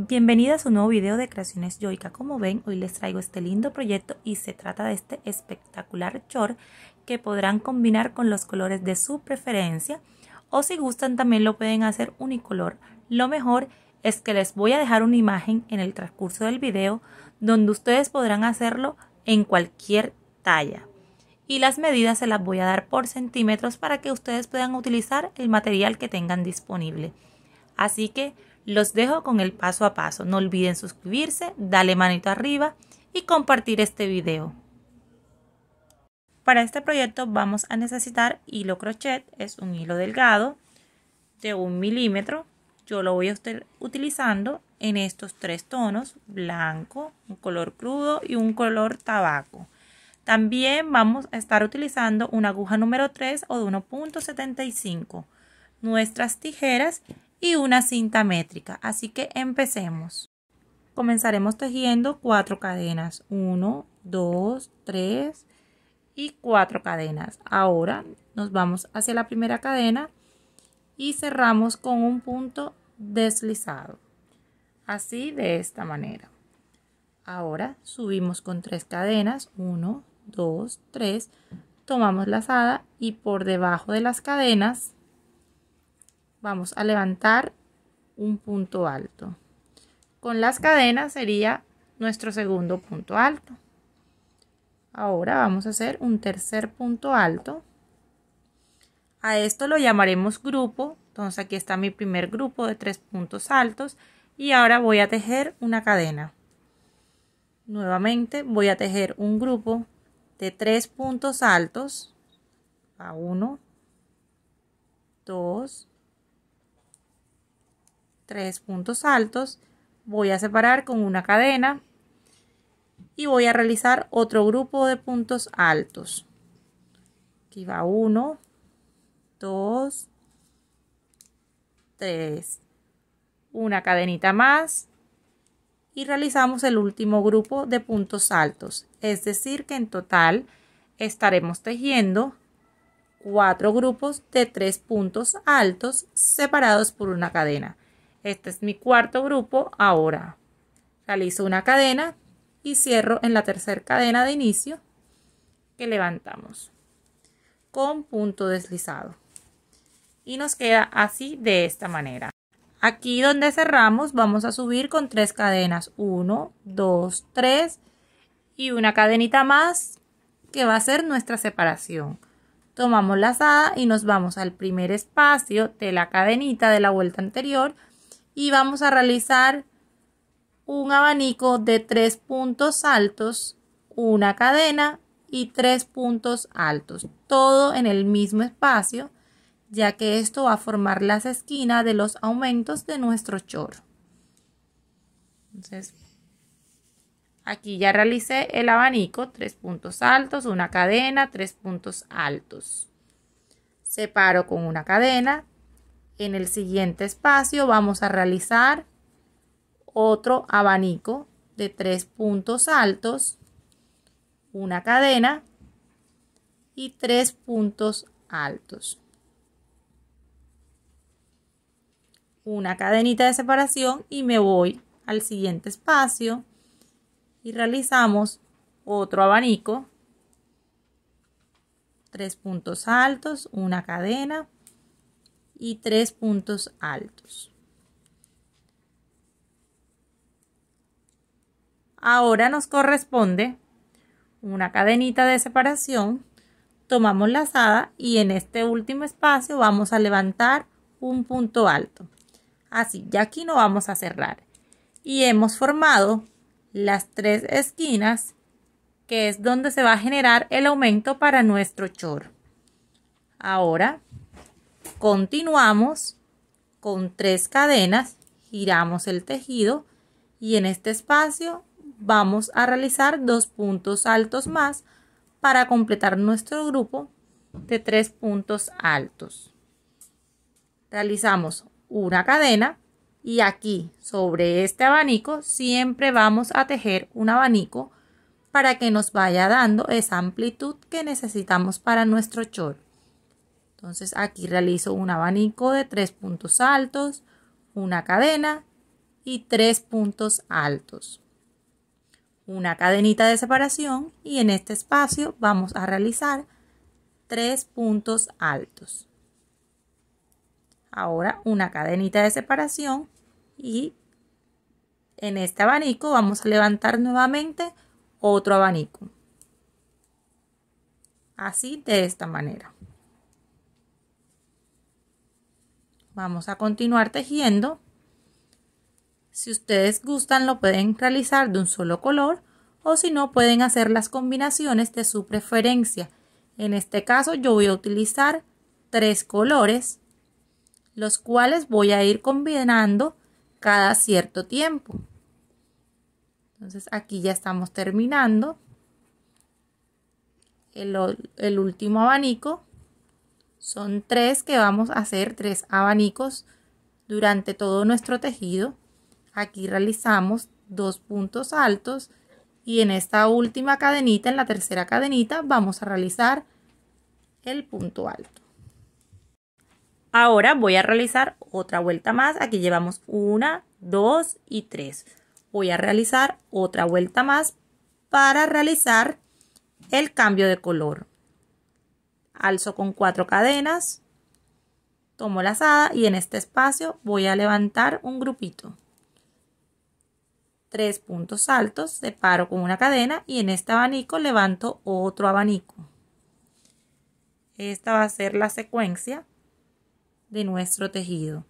Bienvenidos a su nuevo video de creaciones yoica. Como ven, hoy les traigo este lindo proyecto y se trata de este espectacular short que podrán combinar con los colores de su preferencia o si gustan también lo pueden hacer unicolor. Lo mejor es que les voy a dejar una imagen en el transcurso del video donde ustedes podrán hacerlo en cualquier talla. Y las medidas se las voy a dar por centímetros para que ustedes puedan utilizar el material que tengan disponible. Así que los dejo con el paso a paso. No olviden suscribirse, darle manito arriba y compartir este video. Para este proyecto vamos a necesitar hilo crochet, es un hilo delgado de un milímetro. Yo lo voy a estar utilizando en estos tres tonos, blanco, un color crudo y un color tabaco. También vamos a estar utilizando una aguja número 3 o de 1.75. Nuestras tijeras y una cinta métrica. Así que empecemos. Comenzaremos tejiendo cuatro cadenas. 1, 2, 3 y cuatro cadenas. Ahora nos vamos hacia la primera cadena y cerramos con un punto deslizado. Así de esta manera. Ahora subimos con tres cadenas. 1, 2, 3. Tomamos la lazada y por debajo de las cadenas vamos a levantar un punto alto. Con las cadenas sería nuestro segundo punto alto. Ahora vamos a hacer un tercer punto alto. A esto lo llamaremos grupo. Entonces aquí está mi primer grupo de tres puntos altos. Y ahora voy a tejer una cadena. Nuevamente voy a tejer un grupo de tres puntos altos. A uno dos tres puntos altos, voy a separar con una cadena y voy a realizar otro grupo de puntos altos. Aquí va 1, 2, 3, una cadenita más y realizamos el último grupo de puntos altos. Es decir que en total estaremos tejiendo cuatro grupos de tres puntos altos separados por una cadena. Este es mi cuarto grupo. Ahora realizo una cadena y cierro en la tercera cadena de inicio que levantamos con punto deslizado. Y nos queda así de esta manera. Aquí donde cerramos vamos a subir con tres cadenas. 1, 2, tres y una cadenita más que va a ser nuestra separación. Tomamos la lazada y nos vamos al primer espacio de la cadenita de la vuelta anterior y vamos a realizar un abanico de tres puntos altos, una cadena y tres puntos altos, todo en el mismo espacio, ya que esto va a formar las esquinas de los aumentos de nuestro chorro. Entonces, aquí ya realicé el abanico, tres puntos altos, una cadena, tres puntos altos. Separo con una cadena, en el siguiente espacio vamos a realizar otro abanico de tres puntos altos, una cadena y tres puntos altos. Una cadenita de separación y me voy al siguiente espacio y realizamos otro abanico, tres puntos altos, una cadena y tres puntos altos. Ahora nos corresponde una cadenita de separación, tomamos lazada y en este último espacio vamos a levantar un punto alto. Así, ya aquí no vamos a cerrar. Y hemos formado las tres esquinas que es donde se va a generar el aumento para nuestro chor. Ahora Continuamos con tres cadenas, giramos el tejido y en este espacio vamos a realizar dos puntos altos más para completar nuestro grupo de tres puntos altos. Realizamos una cadena y aquí sobre este abanico siempre vamos a tejer un abanico para que nos vaya dando esa amplitud que necesitamos para nuestro chorro. Entonces aquí realizo un abanico de tres puntos altos, una cadena y tres puntos altos. Una cadenita de separación y en este espacio vamos a realizar tres puntos altos. Ahora una cadenita de separación y en este abanico vamos a levantar nuevamente otro abanico. Así de esta manera. Vamos a continuar tejiendo. Si ustedes gustan lo pueden realizar de un solo color o si no pueden hacer las combinaciones de su preferencia. En este caso yo voy a utilizar tres colores, los cuales voy a ir combinando cada cierto tiempo. Entonces aquí ya estamos terminando el, último abanico. Son tres que vamos a hacer, tres abanicos durante todo nuestro tejido. Aquí realizamos dos puntos altos y en esta última cadenita, en la tercera cadenita, vamos a realizar el punto alto. Ahora voy a realizar otra vuelta más. Aquí llevamos una, dos y tres. Voy a realizar otra vuelta más para realizar el cambio de color alzo con cuatro cadenas, tomo la lazada y en este espacio voy a levantar un grupito. Tres puntos altos, separo con una cadena y en este abanico levanto otro abanico. Esta va a ser la secuencia de nuestro tejido.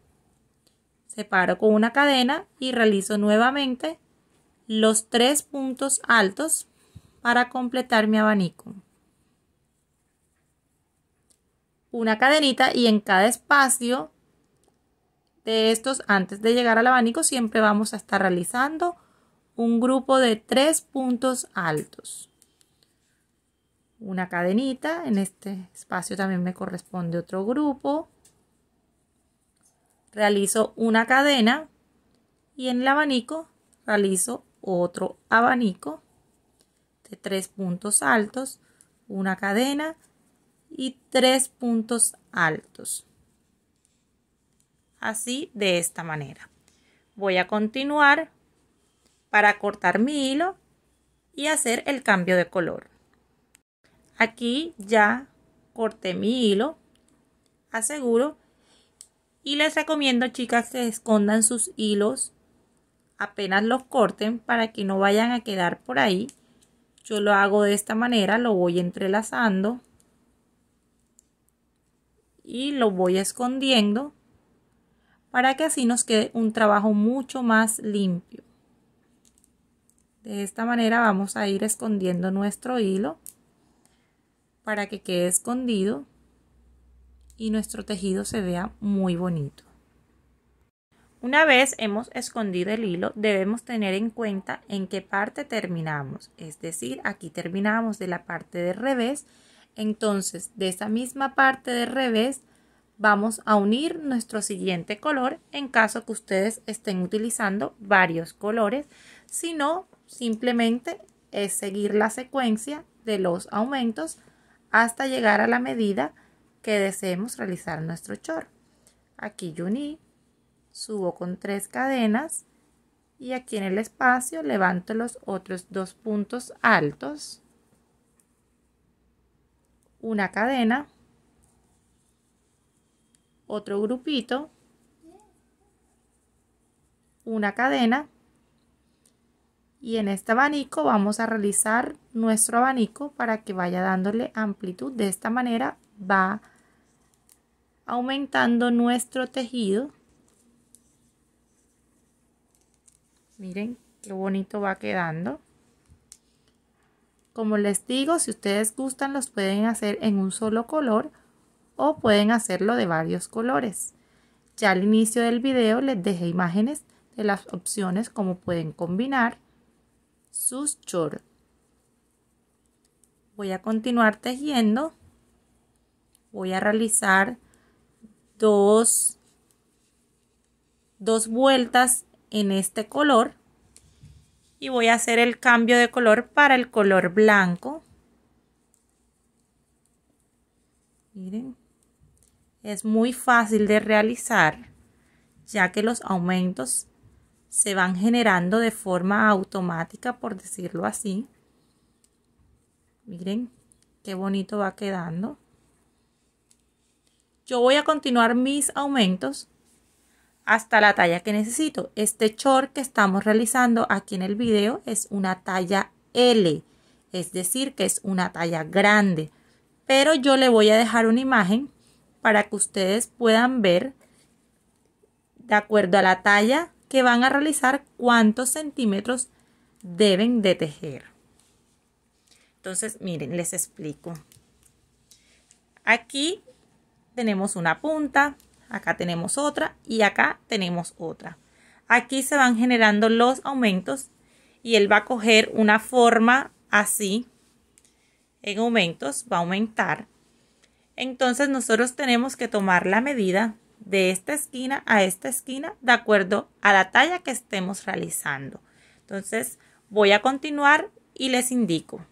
Separo con una cadena y realizo nuevamente los tres puntos altos para completar mi abanico una cadenita y en cada espacio de estos, antes de llegar al abanico, siempre vamos a estar realizando un grupo de tres puntos altos. Una cadenita, en este espacio también me corresponde otro grupo. Realizo una cadena y en el abanico realizo otro abanico de tres puntos altos, una cadena y tres puntos altos. Así de esta manera. Voy a continuar para cortar mi hilo y hacer el cambio de color. Aquí ya corté mi hilo, aseguro, y les recomiendo chicas que escondan sus hilos apenas los corten para que no vayan a quedar por ahí. Yo lo hago de esta manera, lo voy entrelazando y lo voy escondiendo para que así nos quede un trabajo mucho más limpio. De esta manera vamos a ir escondiendo nuestro hilo para que quede escondido y nuestro tejido se vea muy bonito. Una vez hemos escondido el hilo, debemos tener en cuenta en qué parte terminamos, es decir, aquí terminamos de la parte de revés entonces, de esa misma parte de revés, vamos a unir nuestro siguiente color en caso que ustedes estén utilizando varios colores. Si no, simplemente es seguir la secuencia de los aumentos hasta llegar a la medida que deseemos realizar nuestro short. Aquí yo uní, subo con tres cadenas y aquí en el espacio levanto los otros dos puntos altos una cadena, otro grupito, una cadena y en este abanico vamos a realizar nuestro abanico para que vaya dándole amplitud. De esta manera va aumentando nuestro tejido. Miren qué bonito va quedando. Como les digo, si ustedes gustan los pueden hacer en un solo color o pueden hacerlo de varios colores. Ya al inicio del video les dejé imágenes de las opciones como pueden combinar sus shorts. Voy a continuar tejiendo. Voy a realizar dos, dos vueltas en este color y voy a hacer el cambio de color para el color blanco. Miren, es muy fácil de realizar ya que los aumentos se van generando de forma automática, por decirlo así. Miren qué bonito va quedando. Yo voy a continuar mis aumentos hasta la talla que necesito. Este short que estamos realizando aquí en el video es una talla L, es decir, que es una talla grande. Pero yo le voy a dejar una imagen para que ustedes puedan ver, de acuerdo a la talla que van a realizar, cuántos centímetros deben de tejer. Entonces, miren, les explico. Aquí tenemos una punta, acá tenemos otra y acá tenemos otra. Aquí se van generando los aumentos y él va a coger una forma así en aumentos, va a aumentar. Entonces nosotros tenemos que tomar la medida de esta esquina a esta esquina de acuerdo a la talla que estemos realizando. Entonces voy a continuar y les indico.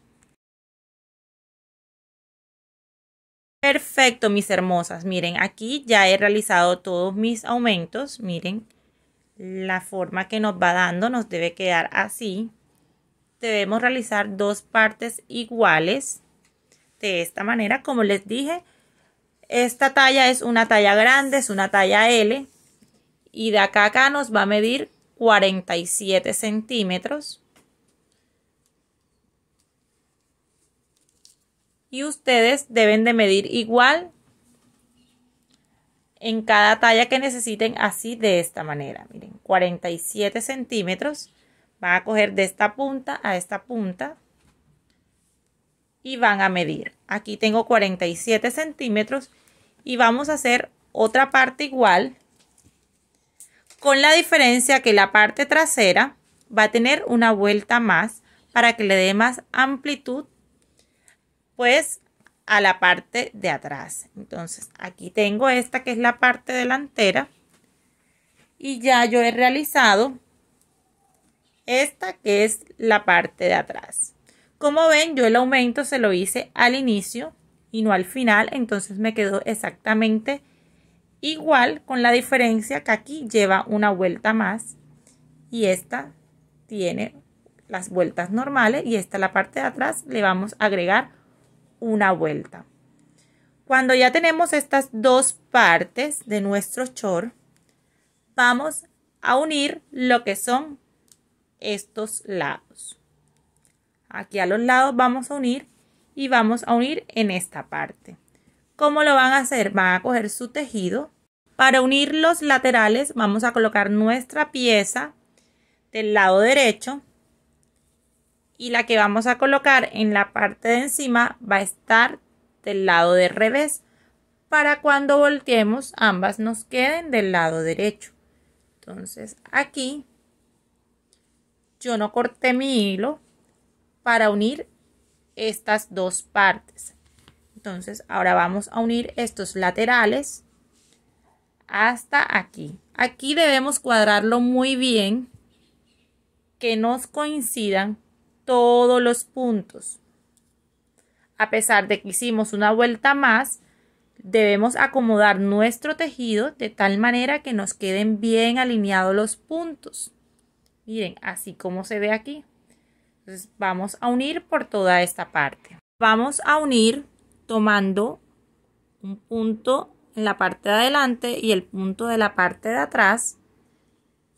Perfecto, mis hermosas. Miren, aquí ya he realizado todos mis aumentos. Miren, la forma que nos va dando nos debe quedar así. Debemos realizar dos partes iguales. De esta manera, como les dije, esta talla es una talla grande, es una talla L. Y de acá a acá nos va a medir 47 centímetros. y ustedes deben de medir igual en cada talla que necesiten así de esta manera. Miren, 47 centímetros. va a coger de esta punta a esta punta y van a medir. Aquí tengo 47 centímetros y vamos a hacer otra parte igual con la diferencia que la parte trasera va a tener una vuelta más para que le dé más amplitud pues a la parte de atrás. Entonces aquí tengo esta que es la parte delantera y ya yo he realizado esta que es la parte de atrás. Como ven yo el aumento se lo hice al inicio y no al final, entonces me quedó exactamente igual con la diferencia que aquí lleva una vuelta más y esta tiene las vueltas normales y esta la parte de atrás le vamos a agregar una vuelta. Cuando ya tenemos estas dos partes de nuestro short, vamos a unir lo que son estos lados. Aquí a los lados vamos a unir y vamos a unir en esta parte. ¿Cómo lo van a hacer? Van a coger su tejido. Para unir los laterales vamos a colocar nuestra pieza del lado derecho y la que vamos a colocar en la parte de encima va a estar del lado de revés para cuando volteemos ambas nos queden del lado derecho. Entonces aquí yo no corté mi hilo para unir estas dos partes. Entonces ahora vamos a unir estos laterales hasta aquí. Aquí debemos cuadrarlo muy bien que nos coincidan todos los puntos. A pesar de que hicimos una vuelta más, debemos acomodar nuestro tejido de tal manera que nos queden bien alineados los puntos. Miren, así como se ve aquí. Entonces vamos a unir por toda esta parte. Vamos a unir tomando un punto en la parte de adelante y el punto de la parte de atrás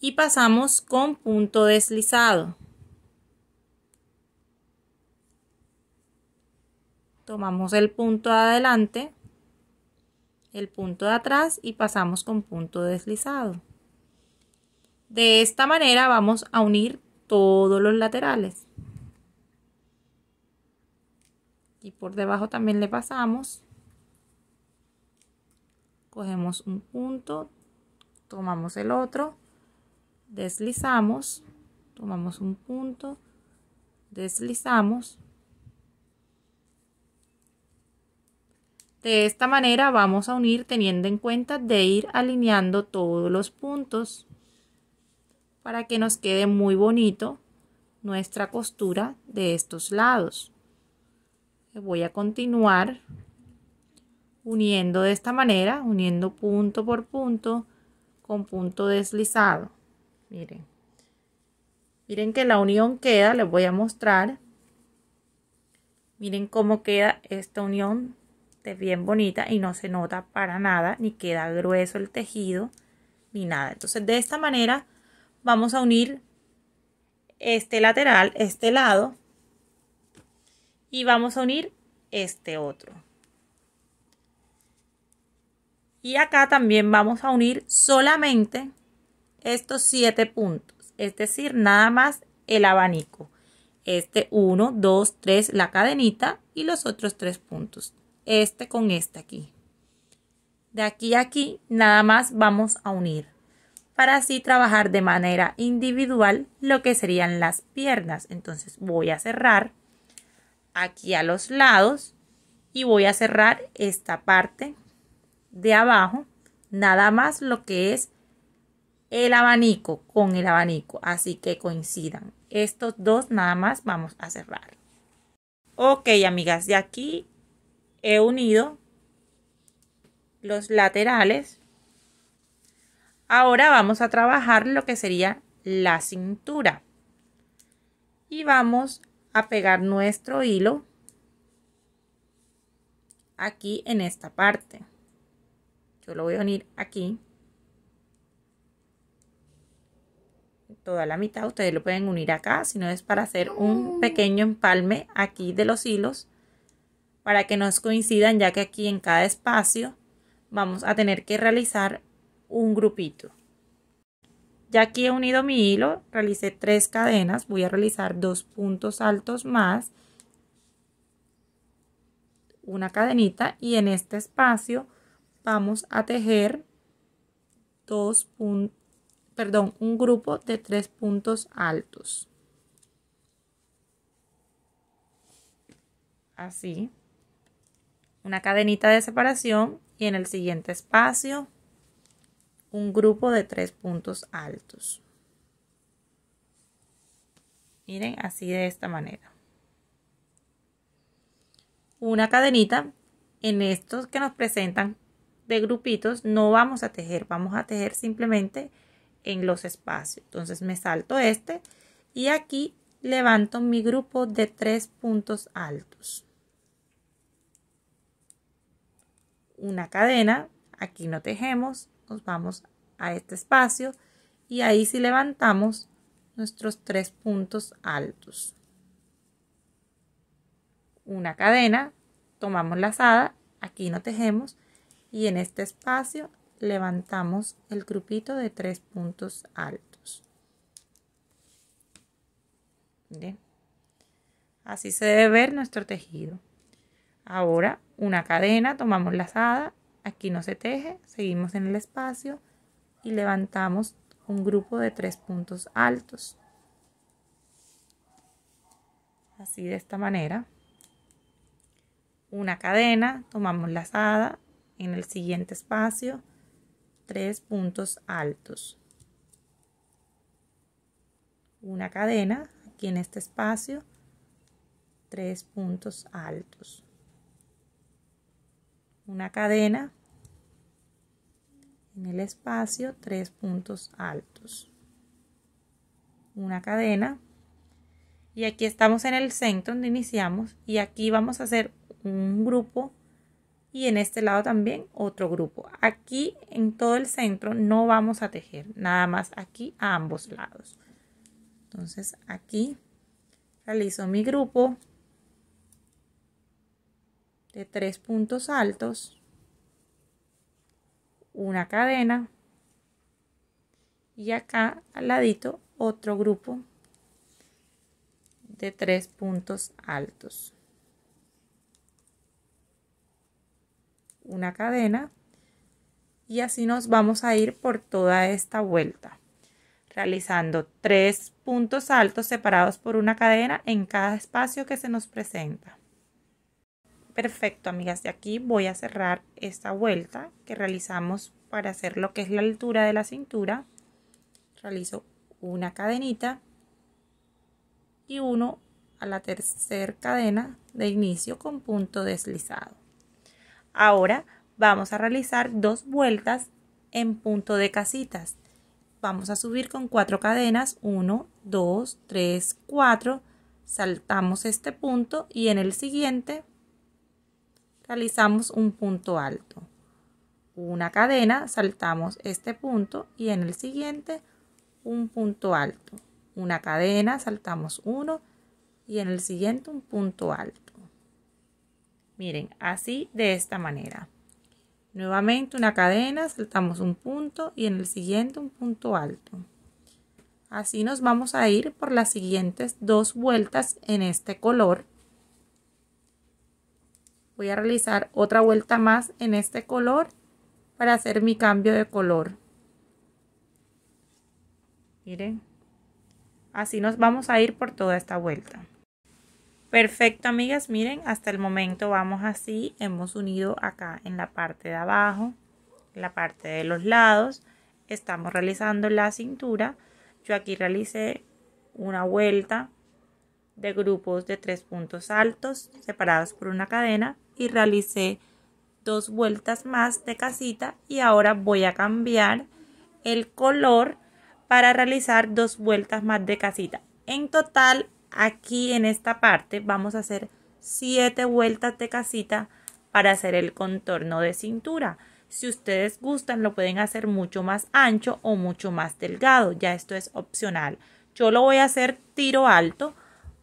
y pasamos con punto deslizado. tomamos el punto de adelante, el punto de atrás y pasamos con punto deslizado. De esta manera vamos a unir todos los laterales. Y por debajo también le pasamos. Cogemos un punto, tomamos el otro, deslizamos, tomamos un punto, deslizamos, De esta manera vamos a unir teniendo en cuenta de ir alineando todos los puntos para que nos quede muy bonito nuestra costura de estos lados. Voy a continuar uniendo de esta manera, uniendo punto por punto con punto deslizado. Miren, miren que la unión queda, les voy a mostrar. Miren cómo queda esta unión es bien bonita y no se nota para nada, ni queda grueso el tejido, ni nada. Entonces de esta manera vamos a unir este lateral, este lado, y vamos a unir este otro. Y acá también vamos a unir solamente estos siete puntos, es decir, nada más el abanico. Este 1, 2, 3, la cadenita y los otros tres puntos este con este aquí. De aquí a aquí nada más vamos a unir para así trabajar de manera individual lo que serían las piernas. Entonces voy a cerrar aquí a los lados y voy a cerrar esta parte de abajo, nada más lo que es el abanico con el abanico, así que coincidan. Estos dos nada más vamos a cerrar. Ok, amigas, de aquí he unido los laterales. Ahora vamos a trabajar lo que sería la cintura. Y vamos a pegar nuestro hilo aquí en esta parte. Yo lo voy a unir aquí. Toda la mitad, ustedes lo pueden unir acá, si no es para hacer un mm. pequeño empalme aquí de los hilos para que nos coincidan, ya que aquí en cada espacio vamos a tener que realizar un grupito. Ya aquí he unido mi hilo, realicé tres cadenas, voy a realizar dos puntos altos más, una cadenita y en este espacio vamos a tejer dos puntos perdón, un grupo de tres puntos altos. Así una cadenita de separación y en el siguiente espacio un grupo de tres puntos altos. Miren, así de esta manera. Una cadenita, en estos que nos presentan de grupitos, no vamos a tejer, vamos a tejer simplemente en los espacios. Entonces me salto este y aquí levanto mi grupo de tres puntos altos. una cadena, aquí no tejemos, nos vamos a este espacio y ahí sí levantamos nuestros tres puntos altos. Una cadena, tomamos la lazada, aquí no tejemos y en este espacio levantamos el grupito de tres puntos altos. Así se debe ver nuestro tejido. Ahora una cadena, tomamos lazada, aquí no se teje, seguimos en el espacio y levantamos un grupo de tres puntos altos. Así de esta manera. Una cadena, tomamos lazada, en el siguiente espacio, tres puntos altos. Una cadena, aquí en este espacio, tres puntos altos una cadena en el espacio, tres puntos altos. Una cadena. Y aquí estamos en el centro donde iniciamos y aquí vamos a hacer un grupo y en este lado también otro grupo. Aquí en todo el centro no vamos a tejer, nada más aquí a ambos lados. Entonces aquí realizo mi grupo de tres puntos altos, una cadena y acá al ladito otro grupo de tres puntos altos. Una cadena y así nos vamos a ir por toda esta vuelta realizando tres puntos altos separados por una cadena en cada espacio que se nos presenta. Perfecto, amigas, de aquí voy a cerrar esta vuelta que realizamos para hacer lo que es la altura de la cintura. Realizo una cadenita y uno a la tercera cadena de inicio con punto deslizado. Ahora vamos a realizar dos vueltas en punto de casitas. Vamos a subir con cuatro cadenas, uno dos tres cuatro Saltamos este punto y en el siguiente realizamos un punto alto. Una cadena, saltamos este punto y en el siguiente un punto alto. Una cadena, saltamos uno y en el siguiente un punto alto. Miren, así de esta manera. Nuevamente una cadena, saltamos un punto y en el siguiente un punto alto. Así nos vamos a ir por las siguientes dos vueltas en este color voy a realizar otra vuelta más en este color para hacer mi cambio de color miren así nos vamos a ir por toda esta vuelta perfecto amigas miren hasta el momento vamos así hemos unido acá en la parte de abajo la parte de los lados estamos realizando la cintura yo aquí realicé una vuelta de grupos de tres puntos altos separados por una cadena y realicé dos vueltas más de casita y ahora voy a cambiar el color para realizar dos vueltas más de casita. En total, aquí en esta parte vamos a hacer siete vueltas de casita para hacer el contorno de cintura. Si ustedes gustan, lo pueden hacer mucho más ancho o mucho más delgado. Ya esto es opcional. Yo lo voy a hacer tiro alto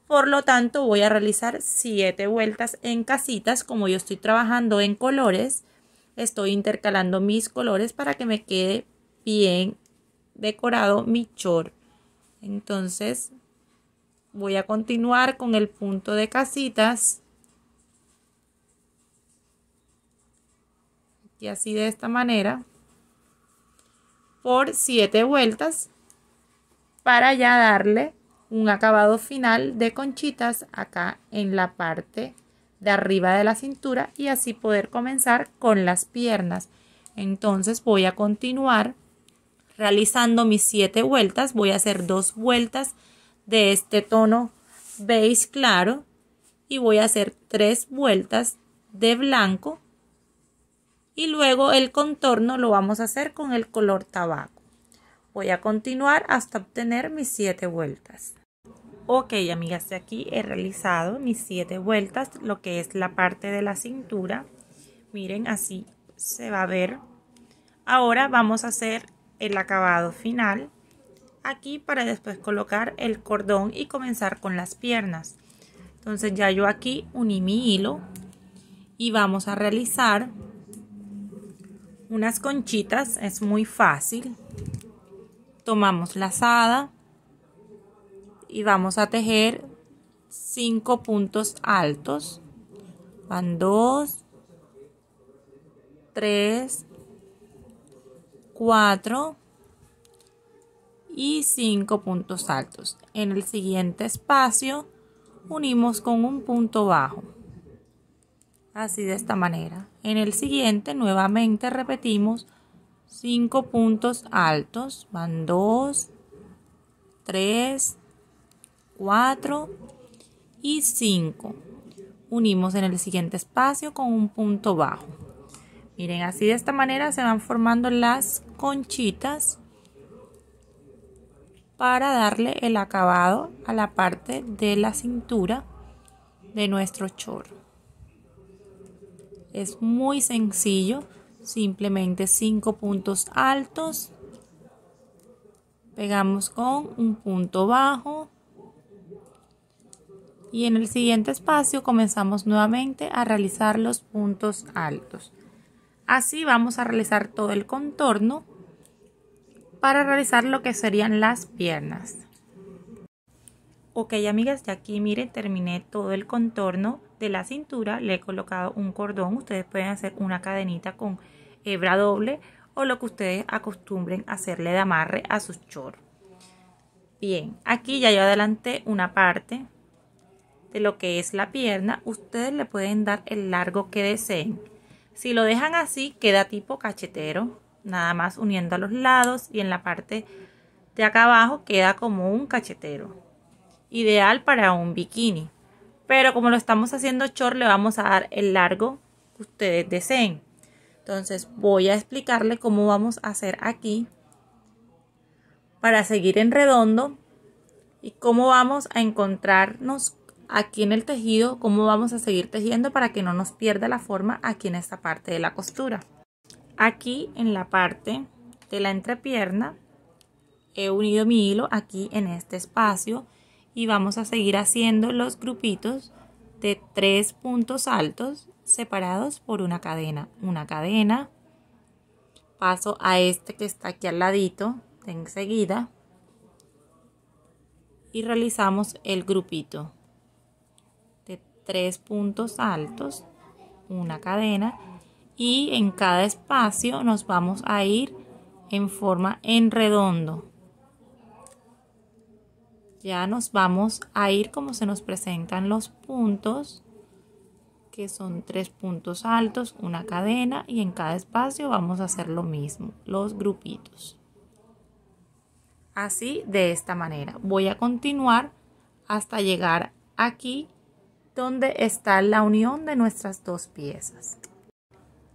por lo tanto, voy a realizar 7 vueltas en casitas. Como yo estoy trabajando en colores, estoy intercalando mis colores para que me quede bien decorado mi short. Entonces, voy a continuar con el punto de casitas. Y así de esta manera. Por siete vueltas. Para ya darle un acabado final de conchitas acá en la parte de arriba de la cintura y así poder comenzar con las piernas. Entonces voy a continuar realizando mis siete vueltas. Voy a hacer dos vueltas de este tono beige claro y voy a hacer tres vueltas de blanco y luego el contorno lo vamos a hacer con el color tabaco. Voy a continuar hasta obtener mis siete vueltas. Ok, amigas, de aquí he realizado mis siete vueltas, lo que es la parte de la cintura. Miren, así se va a ver. Ahora vamos a hacer el acabado final aquí para después colocar el cordón y comenzar con las piernas. Entonces ya yo aquí uní mi hilo y vamos a realizar unas conchitas, es muy fácil. Tomamos la lazada y vamos a tejer 5 puntos altos. Van 2, 3, 4 y 5 puntos altos. En el siguiente espacio unimos con un punto bajo. Así de esta manera. En el siguiente nuevamente repetimos 5 puntos altos. Van 2, 3, 4 y 5. Unimos en el siguiente espacio con un punto bajo. Miren, así de esta manera se van formando las conchitas para darle el acabado a la parte de la cintura de nuestro chorro. Es muy sencillo, simplemente 5 puntos altos, pegamos con un punto bajo, y en el siguiente espacio comenzamos nuevamente a realizar los puntos altos. Así vamos a realizar todo el contorno para realizar lo que serían las piernas. Ok amigas, ya aquí miren, terminé todo el contorno de la cintura, le he colocado un cordón, ustedes pueden hacer una cadenita con hebra doble o lo que ustedes acostumbren hacerle de amarre a sus chor. Bien, aquí ya yo adelanté una parte, lo que es la pierna, ustedes le pueden dar el largo que deseen. Si lo dejan así, queda tipo cachetero, nada más uniendo a los lados y en la parte de acá abajo queda como un cachetero. Ideal para un bikini. Pero como lo estamos haciendo short, le vamos a dar el largo que ustedes deseen. Entonces voy a explicarle cómo vamos a hacer aquí para seguir en redondo y cómo vamos a encontrarnos aquí en el tejido cómo vamos a seguir tejiendo para que no nos pierda la forma aquí en esta parte de la costura. Aquí en la parte de la entrepierna he unido mi hilo aquí en este espacio y vamos a seguir haciendo los grupitos de tres puntos altos separados por una cadena. Una cadena, paso a este que está aquí al ladito enseguida y realizamos el grupito tres puntos altos, una cadena, y en cada espacio nos vamos a ir en forma en redondo. Ya nos vamos a ir como se nos presentan los puntos, que son tres puntos altos, una cadena, y en cada espacio vamos a hacer lo mismo, los grupitos. Así, de esta manera. Voy a continuar hasta llegar aquí donde está la unión de nuestras dos piezas.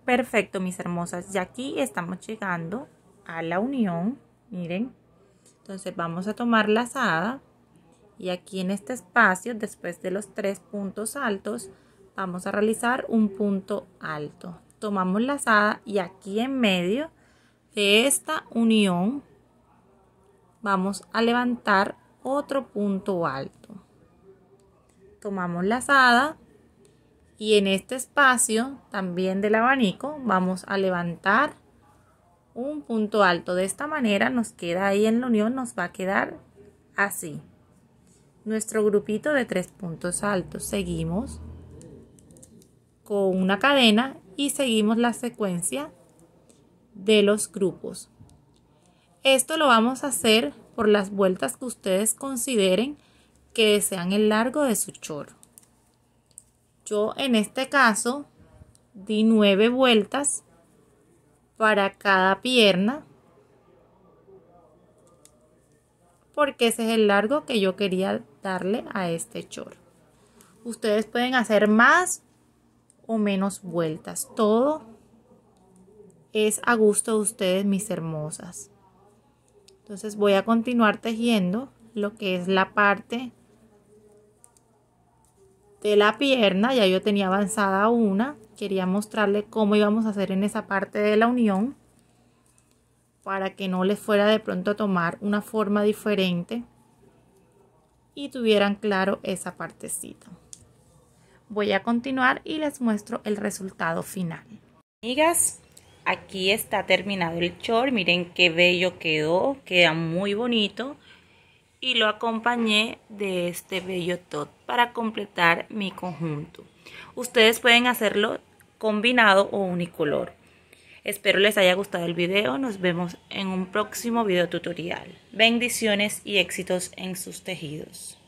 Perfecto, mis hermosas. Y aquí estamos llegando a la unión. Miren. Entonces vamos a tomar la lazada. Y aquí en este espacio, después de los tres puntos altos, vamos a realizar un punto alto. Tomamos la lazada y aquí en medio de esta unión vamos a levantar otro punto alto tomamos la lazada y en este espacio también del abanico vamos a levantar un punto alto. De esta manera nos queda ahí en la unión, nos va a quedar así. Nuestro grupito de tres puntos altos. Seguimos con una cadena y seguimos la secuencia de los grupos. Esto lo vamos a hacer por las vueltas que ustedes consideren que desean el largo de su chorro Yo en este caso di nueve vueltas para cada pierna porque ese es el largo que yo quería darle a este chorro Ustedes pueden hacer más o menos vueltas. Todo es a gusto de ustedes, mis hermosas. Entonces voy a continuar tejiendo lo que es la parte de la pierna, ya yo tenía avanzada una, quería mostrarle cómo íbamos a hacer en esa parte de la unión para que no les fuera de pronto a tomar una forma diferente y tuvieran claro esa partecita. Voy a continuar y les muestro el resultado final. Amigas, aquí está terminado el short, miren qué bello quedó, queda muy bonito y lo acompañé de este bello top para completar mi conjunto. Ustedes pueden hacerlo combinado o unicolor. Espero les haya gustado el video. Nos vemos en un próximo video tutorial. Bendiciones y éxitos en sus tejidos.